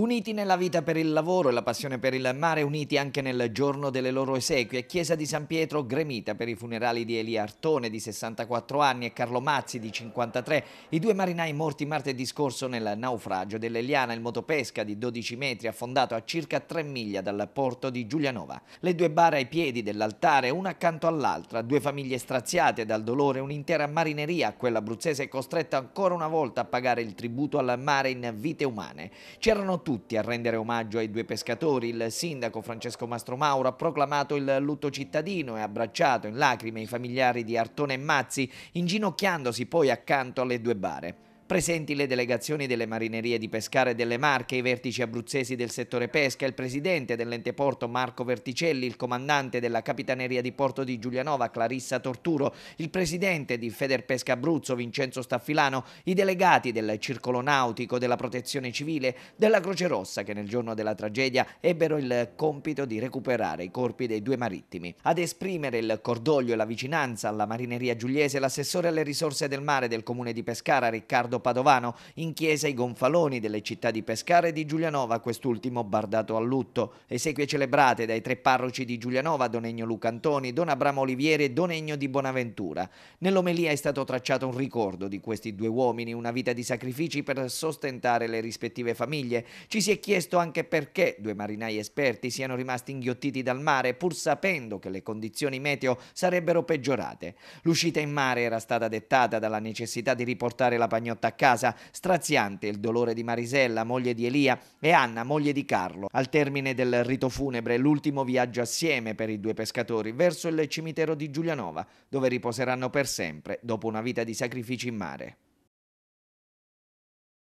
Uniti nella vita per il lavoro e la passione per il mare, uniti anche nel giorno delle loro esequie, Chiesa di San Pietro gremita per i funerali di Elia Artone di 64 anni e Carlo Mazzi di 53, i due marinai morti martedì scorso nel naufragio dell'Eliana, il motopesca di 12 metri affondato a circa 3 miglia dal porto di Giulianova. Le due bare ai piedi dell'altare, una accanto all'altra, due famiglie straziate dal dolore, un'intera marineria, quella abruzzese costretta ancora una volta a pagare il tributo al mare in vite umane. C'erano tutti a rendere omaggio ai due pescatori. Il sindaco Francesco Mastromauro ha proclamato il lutto cittadino e ha abbracciato in lacrime i familiari di Artone e Mazzi, inginocchiandosi poi accanto alle due bare. Presenti le delegazioni delle marinerie di Pescara e delle Marche, i vertici abruzzesi del settore pesca, il presidente dell'ente porto Marco Verticelli, il comandante della capitaneria di porto di Giulianova Clarissa Torturo, il presidente di Federpesca Abruzzo Vincenzo Staffilano, i delegati del circolo nautico, della protezione civile, della Croce Rossa che nel giorno della tragedia ebbero il compito di recuperare i corpi dei due marittimi. Ad esprimere il cordoglio e la vicinanza alla marineria giuliese l'assessore alle risorse del mare del comune di Pescara Riccardo Alfredo Padovano, in chiesa i gonfaloni delle città di Pescara e di Giulianova, quest'ultimo bardato a lutto. Esequie celebrate dai tre parroci di Giulianova, Don Egno Lucantoni, Don Abramo Olivieri e Don Egno di Bonaventura. Nell'omelia è stato tracciato un ricordo di questi due uomini, una vita di sacrifici per sostentare le rispettive famiglie. Ci si è chiesto anche perché due marinai esperti siano rimasti inghiottiti dal mare, pur sapendo che le condizioni meteo sarebbero peggiorate. L'uscita in mare era stata dettata dalla necessità di riportare la pagnotta a casa. Straziante il dolore di Marisella, moglie di Elia, e Anna, moglie di Carlo. Al termine del rito funebre, l'ultimo viaggio assieme per i due pescatori verso il cimitero di Giulianova, dove riposeranno per sempre dopo una vita di sacrifici in mare.